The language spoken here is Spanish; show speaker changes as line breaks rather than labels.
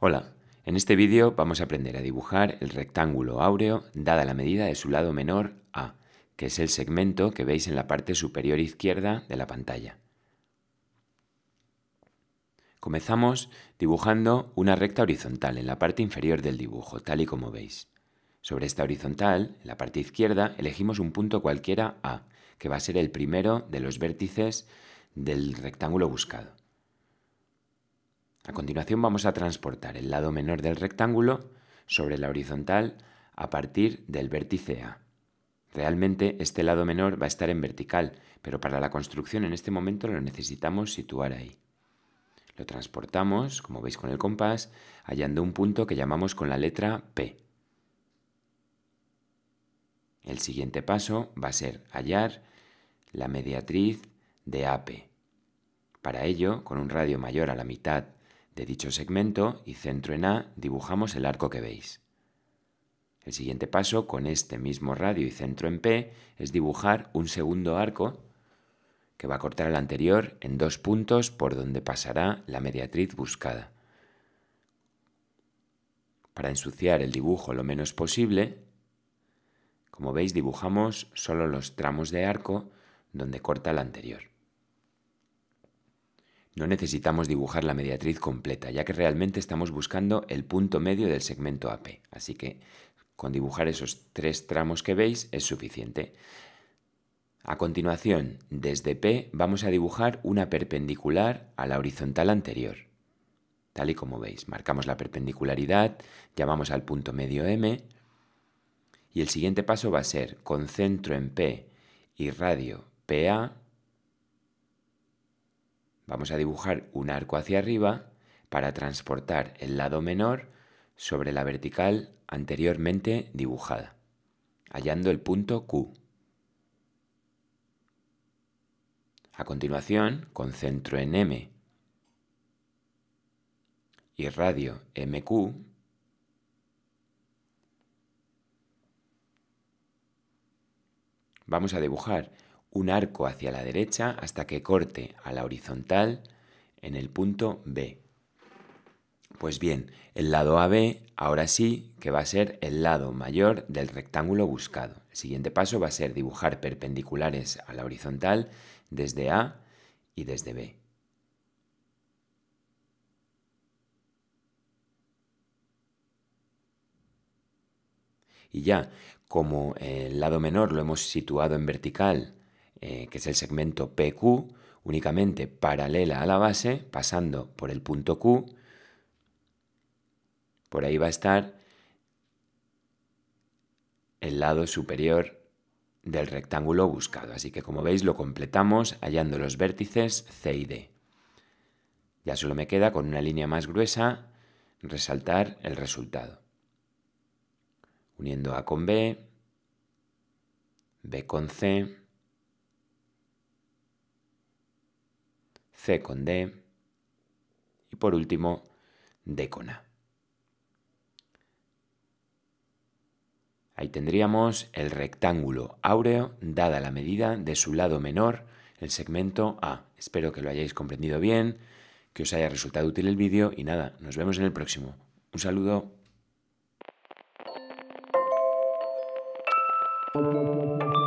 Hola, en este vídeo vamos a aprender a dibujar el rectángulo áureo dada la medida de su lado menor A, que es el segmento que veis en la parte superior izquierda de la pantalla. Comenzamos dibujando una recta horizontal en la parte inferior del dibujo, tal y como veis. Sobre esta horizontal, en la parte izquierda, elegimos un punto cualquiera A, que va a ser el primero de los vértices del rectángulo buscado. A continuación vamos a transportar el lado menor del rectángulo sobre la horizontal a partir del vértice A. Realmente este lado menor va a estar en vertical, pero para la construcción en este momento lo necesitamos situar ahí. Lo transportamos, como veis con el compás, hallando un punto que llamamos con la letra P. El siguiente paso va a ser hallar la mediatriz de AP. Para ello, con un radio mayor a la mitad de dicho segmento y centro en A, dibujamos el arco que veis. El siguiente paso, con este mismo radio y centro en P, es dibujar un segundo arco que va a cortar al anterior en dos puntos por donde pasará la mediatriz buscada. Para ensuciar el dibujo lo menos posible, como veis dibujamos solo los tramos de arco donde corta la anterior. No necesitamos dibujar la mediatriz completa, ya que realmente estamos buscando el punto medio del segmento AP, así que con dibujar esos tres tramos que veis es suficiente. A continuación, desde P vamos a dibujar una perpendicular a la horizontal anterior. Tal y como veis, marcamos la perpendicularidad, llamamos al punto medio M, y el siguiente paso va a ser con centro en P y radio PA. Vamos a dibujar un arco hacia arriba para transportar el lado menor sobre la vertical anteriormente dibujada, hallando el punto Q. A continuación, con centro en M y radio MQ vamos a dibujar un arco hacia la derecha hasta que corte a la horizontal en el punto B. Pues bien, el lado AB ahora sí que va a ser el lado mayor del rectángulo buscado. El siguiente paso va a ser dibujar perpendiculares a la horizontal desde A y desde B. Y ya, como eh, el lado menor lo hemos situado en vertical, eh, que es el segmento PQ, únicamente paralela a la base, pasando por el punto Q, por ahí va a estar el lado superior del rectángulo buscado. Así que como veis lo completamos hallando los vértices C y D. Ya solo me queda con una línea más gruesa resaltar el resultado uniendo A con B, B con C, C con D y por último D con A. Ahí tendríamos el rectángulo áureo dada la medida de su lado menor, el segmento A. Espero que lo hayáis comprendido bien, que os haya resultado útil el vídeo y nada, nos vemos en el próximo. Un saludo. Thank you.